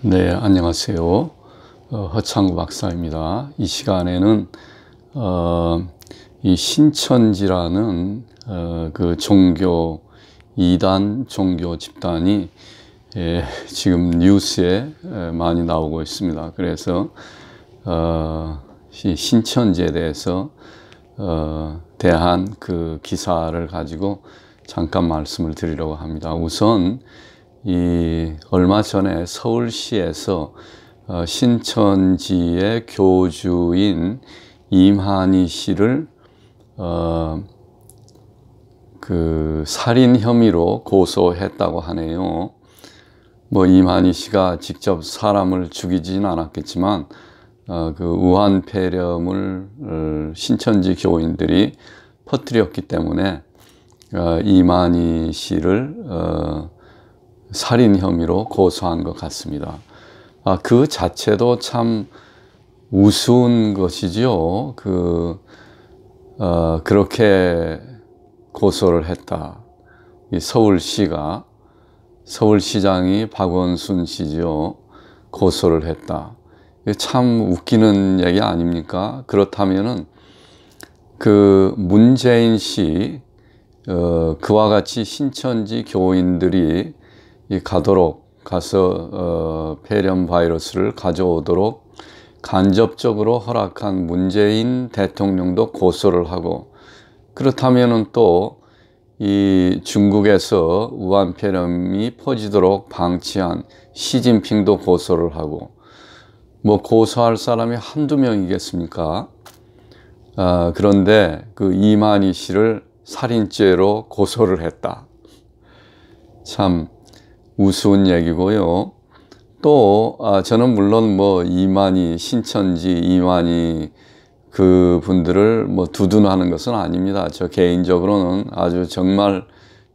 네, 안녕하세요. 어, 허창구 박사입니다. 이 시간에는 어, 이 신천지라는 어, 그 종교 이단 종교 집단이 예, 지금 뉴스에 많이 나오고 있습니다. 그래서 어, 신천지에 대해서 어, 대한 그 기사를 가지고 잠깐 말씀을 드리려고 합니다. 우선 이 얼마 전에 서울시에서 어, 신천지의 교주인 임한희 씨를 어, 그 살인 혐의로 고소했다고 하네요. 뭐 임한희 씨가 직접 사람을 죽이진 않았겠지만 어, 그 우한 폐렴을 어, 신천지 교인들이 퍼뜨렸기 때문에 어, 임한희 씨를 어, 살인 혐의로 고소한 것 같습니다. 아, 그 자체도 참 우스운 것이지요. 그, 어, 그렇게 고소를 했다. 서울시가, 서울시장이 박원순 씨지요. 고소를 했다. 참 웃기는 얘기 아닙니까? 그렇다면은 그 문재인 씨, 어, 그와 같이 신천지 교인들이 가도록 가서 어, 폐렴 바이러스를 가져오도록 간접적으로 허락한 문재인 대통령도 고소를 하고 그렇다면은 또 이 중국에서 우한 폐렴이 퍼지도록 방치한 시진핑도 고소를 하고 뭐 고소할 사람이 한두 명이겠습니까? 아, 그런데 그 이만희 씨를 살인죄로 고소를 했다. 참 우스운 얘기고요. 또 아, 저는 물론 뭐 이만희 신천지 이만희 그 분들을 뭐 두둔하는 것은 아닙니다. 저 개인적으로는 아주 정말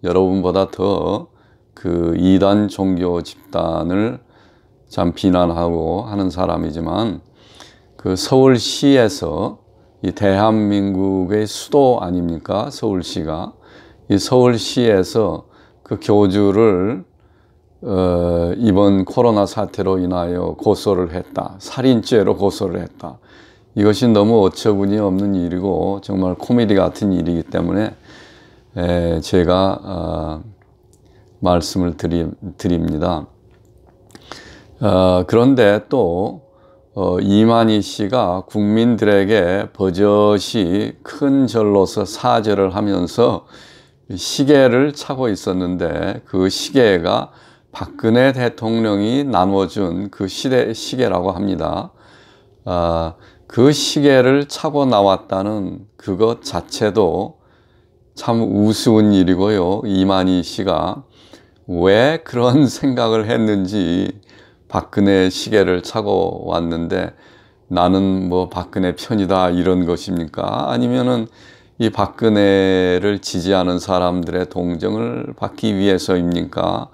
여러분보다 더 그 이단 종교 집단을 참 비난하고 하는 사람이지만 그 서울시에서 이 대한민국의 수도 아닙니까? 서울시가 이 서울시에서 그 교주를 어, 이번 코로나 사태로 인하여 고소를 했다. 살인죄로 고소를 했다. 이것이 너무 어처구니 없는 일이고 정말 코미디 같은 일이기 때문에 에, 제가 어, 말씀을 드리, 드립니다. 어, 그런데 또 어, 이만희 씨가 국민들에게 버젓이 큰 절로서 사죄를 하면서 시계를 차고 있었는데 그 시계가 박근혜 대통령이 나눠준 그 시대 시계라고 합니다. 아, 그 시계를 차고 나왔다는 그것 자체도 참 우스운 일이고요. 이만희 씨가 왜 그런 생각을 했는지 박근혜 시계를 차고 왔는데 나는 뭐 박근혜 편이다 이런 것입니까? 아니면은 이 박근혜를 지지하는 사람들의 동정을 받기 위해서입니까?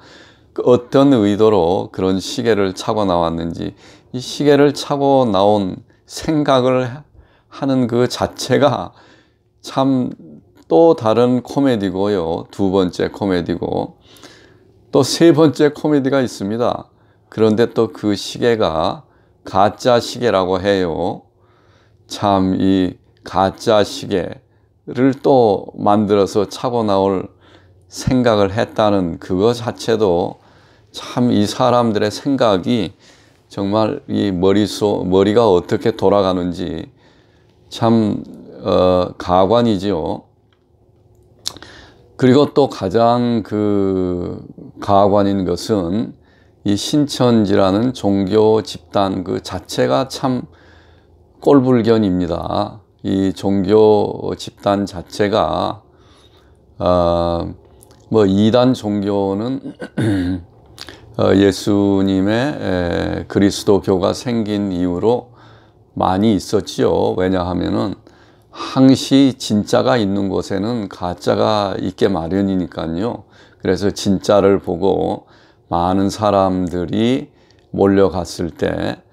그 어떤 의도로 그런 시계를 차고 나왔는지 이 시계를 차고 나온 생각을 하는 그 자체가 참 또 다른 코미디고요. 두 번째 코미디고 또 세 번째 코미디가 있습니다. 그런데 또 그 시계가 가짜 시계라고 해요. 참 이 가짜 시계를 또 만들어서 차고 나올 생각을 했다는 그것 자체도 참 이 사람들의 생각이 정말 이 머릿속, 머리가 어떻게 돌아가는지 참, 어, 가관이지요. 그리고 또 가장 그 가관인 것은 이 신천지라는 종교 집단 그 자체가 참 꼴불견입니다. 이 종교 집단 자체가, 어, 뭐 이단 종교는 어, 예수님의 그리스도교가 생긴 이후로 많이 있었지요. 왜냐하면은 항시 진짜가 있는 곳에는 가짜가 있게 마련이니까요. 그래서 진짜를 보고 많은 사람들이 몰려갔을 때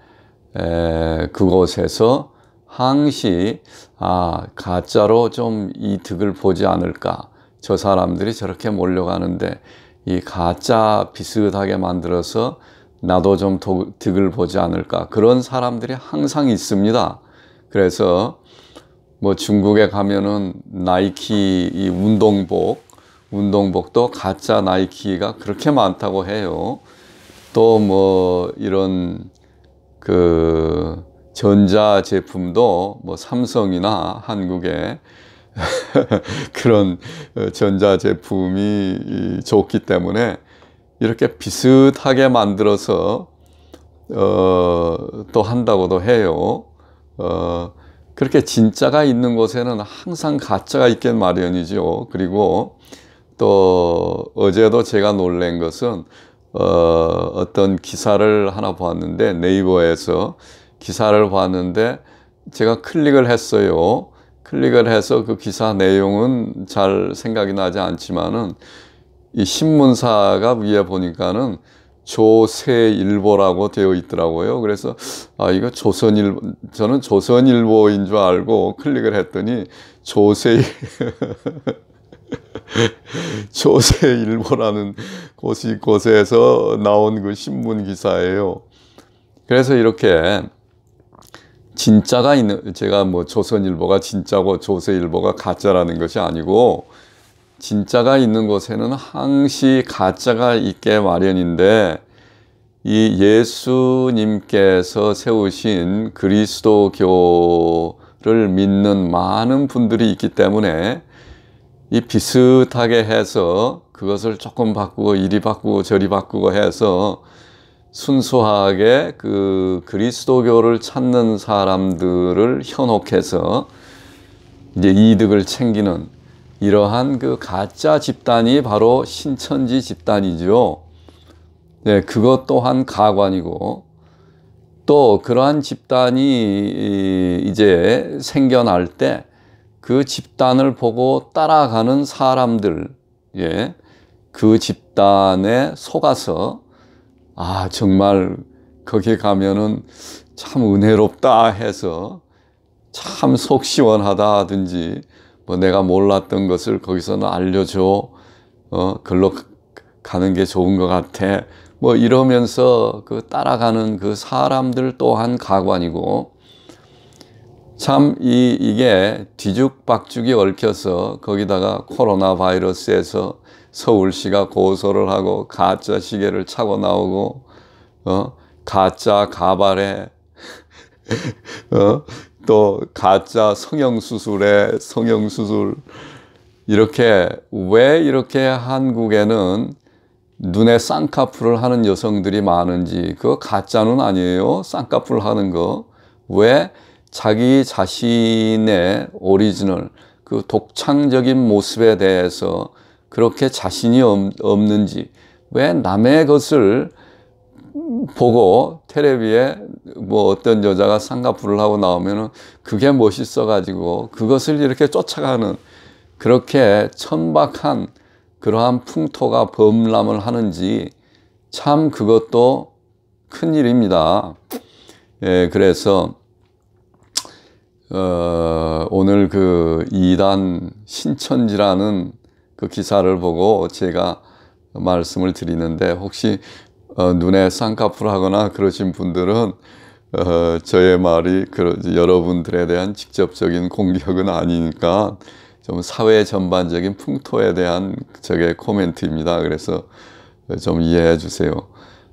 그곳에서 항시 아 가짜로 좀이 득을 보지 않을까 저 사람들이 저렇게 몰려가는데 이 가짜 비슷하게 만들어서 나도 좀 득을 보지 않을까 그런 사람들이 항상 있습니다. 그래서 뭐 중국에 가면은 나이키 이 운동복 운동복도 가짜 나이키가 그렇게 많다고 해요. 또 뭐 이런 그 전자 제품도 뭐 삼성이나 한국에 그런 어, 전자제품이 좋기 때문에 이렇게 비슷하게 만들어서 어, 또 한다고도 해요. 어, 그렇게 진짜가 있는 곳에는 항상 가짜가 있겠 마련이죠. 그리고 또 어제도 제가 놀란 것은 어, 어떤 기사를 하나 보았는데 네이버에서 기사를 봤는데 제가 클릭을 했어요. 클릭을 해서 그 기사 내용은 잘 생각이 나지 않지만은 이 신문사가 위에 보니까는 조세일보라고 되어 있더라고요. 그래서 아 이거 조선일 보 저는 조선일보인 줄 알고 클릭을 했더니 조세 조세일보라는 곳이 곳에서 나온 그 신문 기사예요. 그래서 이렇게 진짜가 있는 제가 뭐 조선일보가 진짜고 조세일보가 가짜라는 것이 아니고 진짜가 있는 곳에는 항시 가짜가 있게 마련인데 이 예수님께서 세우신 그리스도교를 믿는 많은 분들이 있기 때문에 이 비슷하게 해서 그것을 조금 바꾸고 이리 바꾸고 저리 바꾸고 해서 순수하게 그 그리스도교를 찾는 사람들을 현혹해서 이제 이득을 챙기는 이러한 그 가짜 집단이 바로 신천지 집단이죠. 예, 그것 또한 가관이고 또 그러한 집단이 이제 생겨날 때 그 집단을 보고 따라가는 사람들, 예, 그 집단에 속아서 아, 정말 거기 가면은 참 은혜롭다 해서 참 속 시원하다 든지뭐 내가 몰랐던 것을 거기서는 알려줘. 어, 글로 가는 게 좋은 것 같아. 뭐 이러면서 그 따라가는 그 사람들 또한 가관이고 참 이, 이게 뒤죽박죽이 얽혀서 거기다가 코로나 바이러스에서 서울시가 고소를 하고 가짜 시계를 차고 나오고 어? 가짜 가발에 어? 또 가짜 성형수술에 성형수술 이렇게 왜 이렇게 한국에는 눈에 쌍꺼풀을 하는 여성들이 많은지 그거 가짜는 아니에요 쌍꺼풀 하는 거왜 자기 자신의 오리지널 그 독창적인 모습에 대해서 그렇게 자신이 없는지 왜 남의 것을 보고 테레비에 뭐 어떤 여자가 쌍꺼풀을 하고 나오면은 그게 멋있어 가지고 그것을 이렇게 쫓아가는 그렇게 천박한 그러한 풍토가 범람을 하는지 참 그것도 큰 일입니다. 예, 그래서 어, 오늘 그 이단 신천지라는 그 기사를 보고 제가 말씀을 드리는데 혹시 어, 눈에 쌍꺼풀 하거나 그러신 분들은 어, 저의 말이 그, 여러분들에 대한 직접적인 공격은 아니니까 좀 사회 전반적인 풍토에 대한 저의 코멘트입니다. 그래서 좀 이해해 주세요.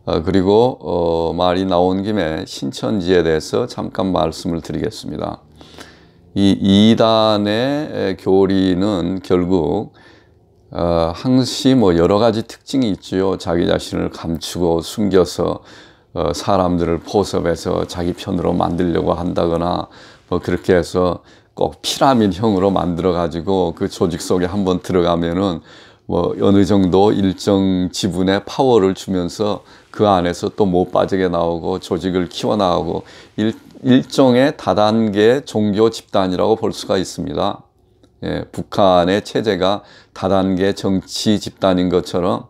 아, 그리고 어, 말이 나온 김에 신천지에 대해서 잠깐 말씀을 드리겠습니다. 이이단의 교리는 결국 어, 항시 뭐 여러 가지 특징이 있지요. 자기 자신을 감추고 숨겨서 어, 사람들을 포섭해서 자기 편으로 만들려고 한다거나 뭐 그렇게 해서 꼭 피라민형으로 만들어 가지고 그 조직 속에 한번 들어가면은 뭐 어느 정도 일정 지분의 파워를 주면서 그 안에서 또 못 빠지게 나오고 조직을 키워 나가고 일 일종의 다단계 종교 집단이라고 볼 수가 있습니다. 예, 북한의 체제가 다단계 정치 집단인 것처럼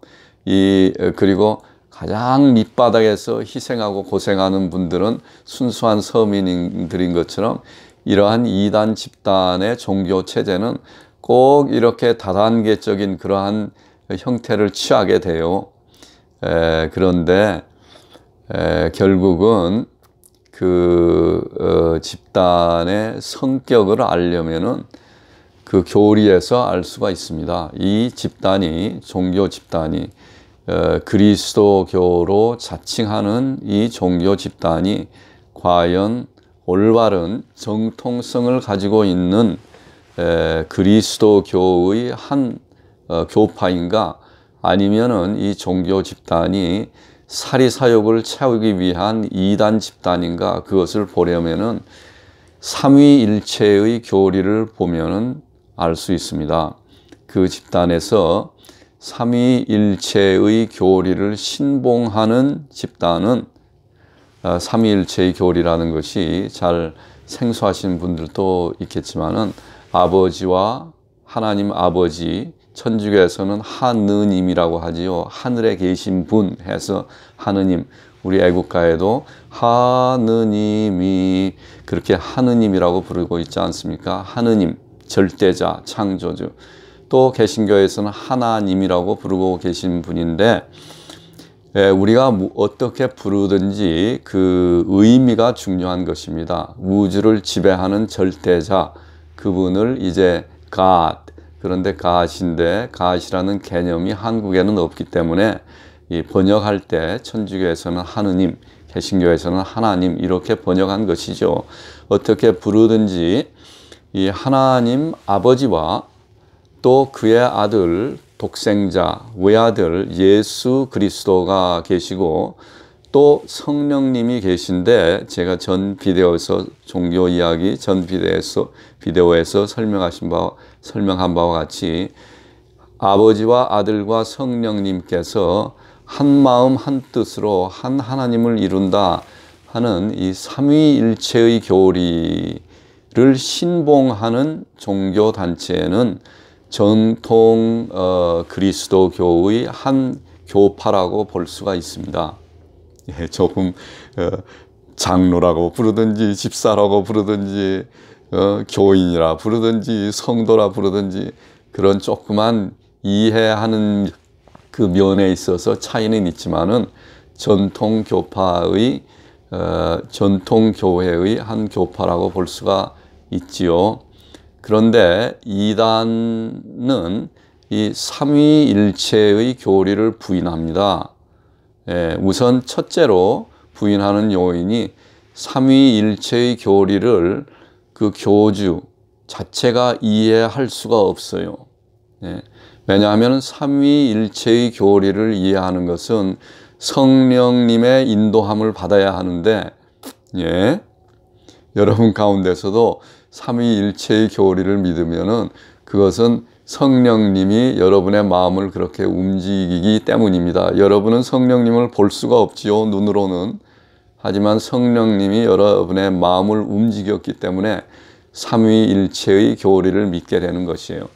이 어, 그리고 가장 밑바닥에서 희생하고 고생하는 분들은 순수한 서민들인 것처럼 이러한 이단 집단의 종교 체제는 꼭 이렇게 다단계적인 그러한 형태를 취하게 돼요. 에, 그런데 에, 결국은 그 어, 집단의 성격을 알려면은 그 교리에서 알 수가 있습니다. 이 집단이 종교 집단이 어, 그리스도교로 자칭하는 이 종교 집단이 과연 올바른 정통성을 가지고 있는 에, 그리스도교의 한 어, 교파인가 아니면은 이 종교 집단이 사리 사욕을 채우기 위한 이단 집단인가 그것을 보려면은 삼위일체의 교리를 보면은 알 수 있습니다. 그 집단에서 삼위일체의 교리를 신봉하는 집단은 아, 삼위일체의 교리라는 것이 잘 생소하신 분들도 있겠지만은 아버지와 하나님 아버지 천주교에서는 하느님이라고 하지요. 하늘에 계신 분 해서 하느님. 우리 애국가에도 하느님이 그렇게 하느님이라고 부르고 있지 않습니까? 하느님, 절대자, 창조주. 또 개신교에서는 하나님이라고 부르고 계신 분인데 예, 우리가 뭐 어떻게 부르든지 그 의미가 중요한 것입니다. 우주를 지배하는 절대자 그분을 이제 God 그런데 가시인데 가시라는 개념이 한국에는 없기 때문에 번역할 때 천주교에서는 하느님, 개신교에서는 하나님 이렇게 번역한 것이죠. 어떻게 부르든지 이 하나님 아버지와 또 그의 아들 독생자 외아들 예수 그리스도가 계시고 또 성령님이 계신데 제가 전 비디오에서 종교 이야기 전 비디오에서 비디오에서 설명하신 바 설명한 바와 같이 아버지와 아들과 성령님께서 한 마음 한 뜻으로 한 하나님을 이룬다 하는 이 삼위일체의 교리를 신봉하는 종교 단체는 전통 어, 그리스도교의 한 교파라고 볼 수가 있습니다. 예, 조금 어, 장로라고 부르든지 집사라고 부르든지 어, 교인이라 부르든지 성도라 부르든지 그런 조그만 이해하는 그 면에 있어서 차이는 있지만은 전통 교파의 어, 전통 교회의 한 교파라고 볼 수가 있지요. 그런데 이단은 이 삼위일체의 교리를 부인합니다. 예, 우선 첫째로 부인하는 요인이 삼위일체의 교리를 그 교주 자체가 이해할 수가 없어요. 예, 왜냐하면 삼위일체의 교리를 이해하는 것은 성령님의 인도함을 받아야 하는데 예. 여러분 가운데서도 삼위일체의 교리를 믿으면은 그것은 성령님이 여러분의 마음을 그렇게 움직이기 때문입니다. 여러분은 성령님을 볼 수가 없지요, 눈으로는. 하지만 성령님이 여러분의 마음을 움직였기 때문에 삼위일체의 교리를 믿게 되는 것이에요.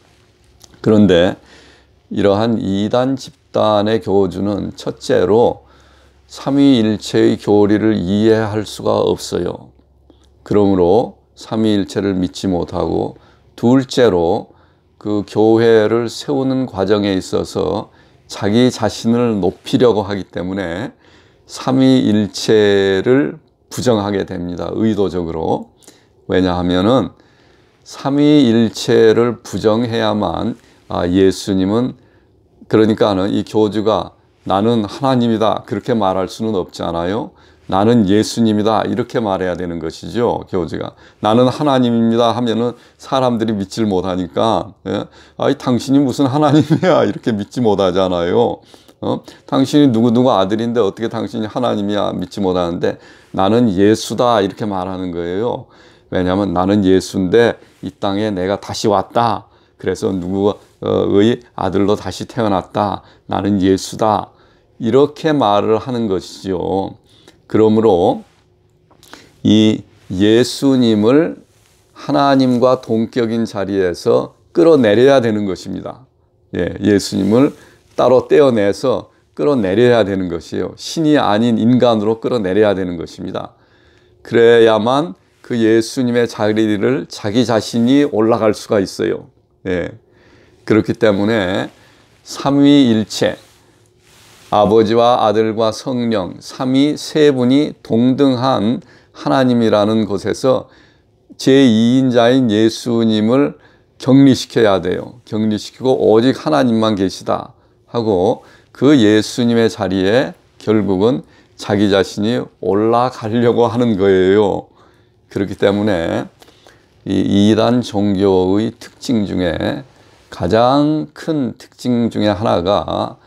그런데 이러한 이단 집단의 교주는 첫째로 삼위일체의 교리를 이해할 수가 없어요. 그러므로 삼위일체를 믿지 못하고 둘째로 그 교회를 세우는 과정에 있어서 자기 자신을 높이려고 하기 때문에 삼위일체를 부정하게 됩니다. 의도적으로. 왜냐하면은 삼위일체를 부정해야만 아, 예수님은 그러니까는 이 교주가 나는 하나님이다 그렇게 말할 수는 없잖아요. 나는 예수님이다 이렇게 말해야 되는 것이죠 교제가 나는 하나님입니다 하면은 사람들이 믿질 못하니까 예? 아이 당신이 무슨 하나님이야 이렇게 믿지 못하잖아요 어? 당신이 누구누구 아들인데 어떻게 당신이 하나님이야 믿지 못하는데 나는 예수다 이렇게 말하는 거예요 왜냐하면 나는 예수인데 이 땅에 내가 다시 왔다 그래서 누구의 어, 아들로 다시 태어났다 나는 예수다 이렇게 말을 하는 것이죠 그러므로 이 예수님을 하나님과 동격인 자리에서 끌어내려야 되는 것입니다. 예, 수님을 따로 떼어내서 끌어내려야 되는 것이에요. 신이 아닌 인간으로 끌어내려야 되는 것입니다. 그래야만 그 예수님의 자리를 자기 자신이 올라갈 수가 있어요. 예. 그렇기 때문에 삼위일체, 아버지와 아들과 성령 삼위 세 분이 동등한 하나님이라는 곳에서 제2인자인 예수님을 격리시켜야 돼요. 격리시키고 오직 하나님만 계시다 하고 그 예수님의 자리에 결국은 자기 자신이 올라가려고 하는 거예요. 그렇기 때문에 이 이단 종교의 특징 중에 가장 큰 특징 중에 하나가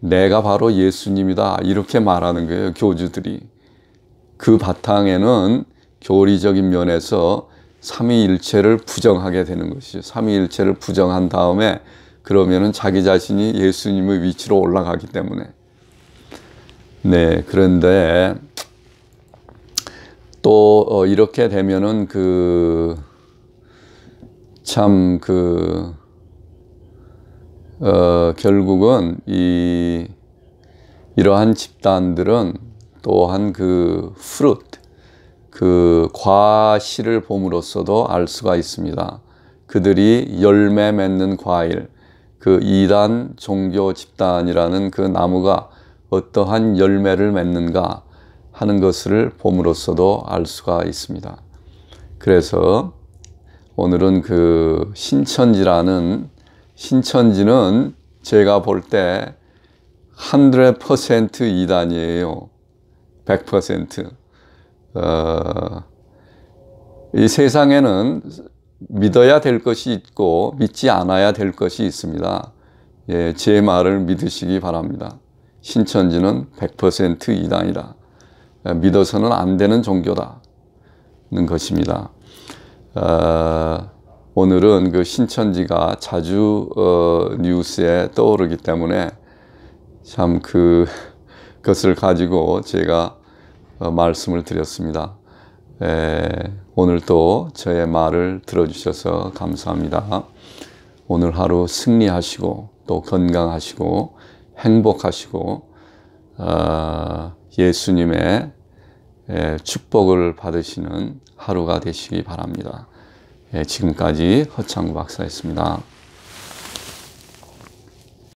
내가 바로 예수님이다. 이렇게 말하는 거예요. 교주들이. 그 바탕에는 교리적인 면에서 삼위일체를 부정하게 되는 것이죠. 삼위일체를 부정한 다음에 그러면은 자기 자신이 예수님의 위치로 올라가기 때문에. 네, 그런데 또 어, 이렇게 되면은 그 참그 그 어, 결국은 이 이러한 집단들은 또한 그 프루트, 그 과실을 봄으로써도 알 수가 있습니다. 그들이 열매 맺는 과일, 그 이단 종교 집단이라는 그 나무가 어떠한 열매를 맺는가 하는 것을 봄으로써도 알 수가 있습니다. 그래서 오늘은 그 신천지라는 신천지는 제가 볼 때 100% 이단이에요. 100%. 어, 이 세상에는 믿어야 될 것이 있고 믿지 않아야 될 것이 있습니다. 예, 제 말을 믿으시기 바랍니다. 신천지는 100% 이단이라 어, 믿어서는 안 되는 종교다는 것입니다. 어, 오늘은 그 신천지가 자주 어, 뉴스에 떠오르기 때문에 참 그, 것을 가지고 제가 어, 말씀을 드렸습니다. 에, 오늘도 저의 말을 들어주셔서 감사합니다. 오늘 하루 승리하시고 또 건강하시고 행복하시고 어, 예수님의 축복을 받으시는 하루가 되시기 바랍니다. 예, 지금까지 허창 박사였습니다.